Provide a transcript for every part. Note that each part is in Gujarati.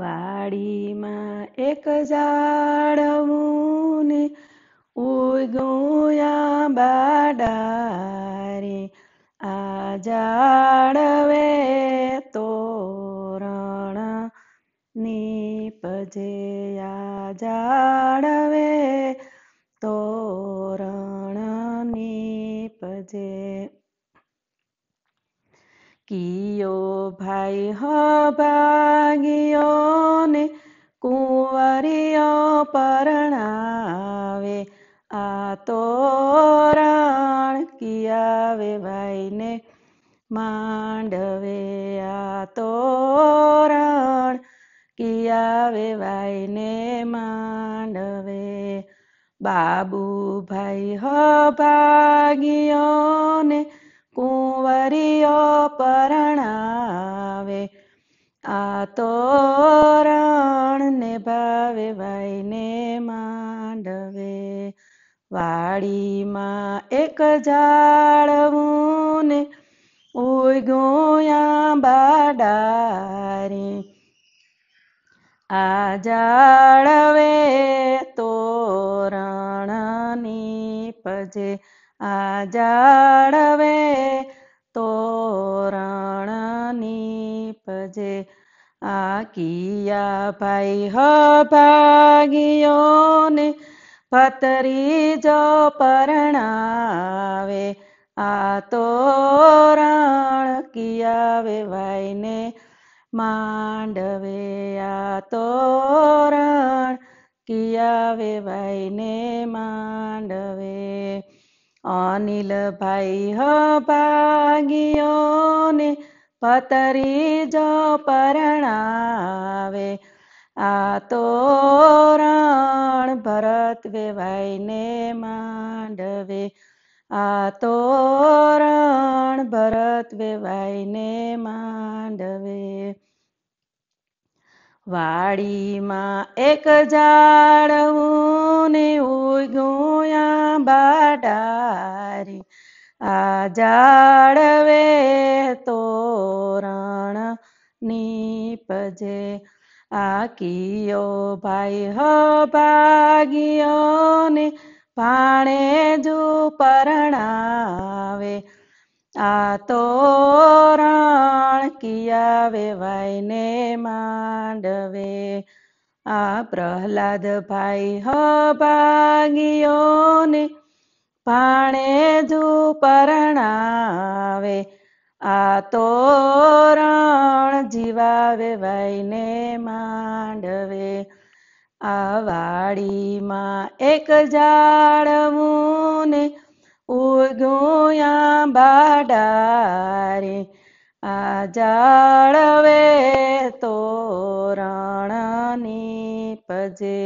વાડીમાં એક ઝાડવું ઉગોયા બાડારે આ જાડવે તોરણ ની પજે આ જાડવે તોરણ ની પજે કિયો ભાઈ હ ભાગિયો ને કુંવરિયો પરણાવે આ તો રાણ કિયાવે ભાઈને માંડવે આ તો રાણ કિયાવે ભાઈને માંડવે બાબુ ભાઈ હ ભાગિયો ને હરિયો પરણાવે આ તો તોરણ ને ભાવે ને માંડવે વાડીમાં એક ઝાડવું ને બાડારી આ જાળવે તોરણની પજે આ જાળવે તોરણની પજે કિયા ભાઈ હ ભાગીઓને પતરી જો પરણાવે આ તોરણ કિયાવે ભાઈને માંડવે આ તોરણ કિયાવે ભાઈને માં અનિલભાઈ ભાગીઓને પતરી જો પરણાવે આ તો રણ ભરત ને માંડવે આ તો રણ ભરત ને માંડવે વાડીમાં એક ઝાડવું ને ઉગોયા બાટારી આ ઝાડવે તોરણ નીપજે આકિયો ભાઈ હો ભાગ્યો ને ભાણે જો પરણાવે આ તોરણ કિયા વેવાઈને માંડવે આ પ્રહલાદ ભાઈ હભાગીઓને પાણે પરણાવે આ તોરણ જીવા વેવાઈને માંડવે આ વાડીમાં એક ઝાડવું ને ઉધુયા બાડારે આ જાળવે તોરણની પજે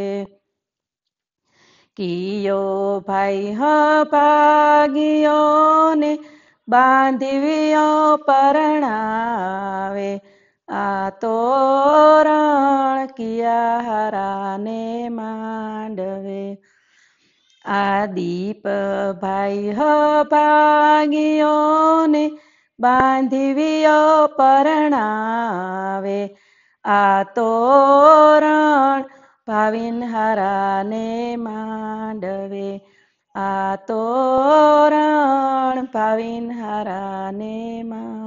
કિયો ભાઈ હ ભાગિયો ને બાંધવ્યો પરણાવે આ તો કિયા કિયારાને માંડવે આ દીપ ભાઈ હ ભાગીઓને બાંધવીઓ પરણાવે આ તોરણ ભાવિન હરાને માંડવે આ તોરણ ભાવિન હરાને માંડવે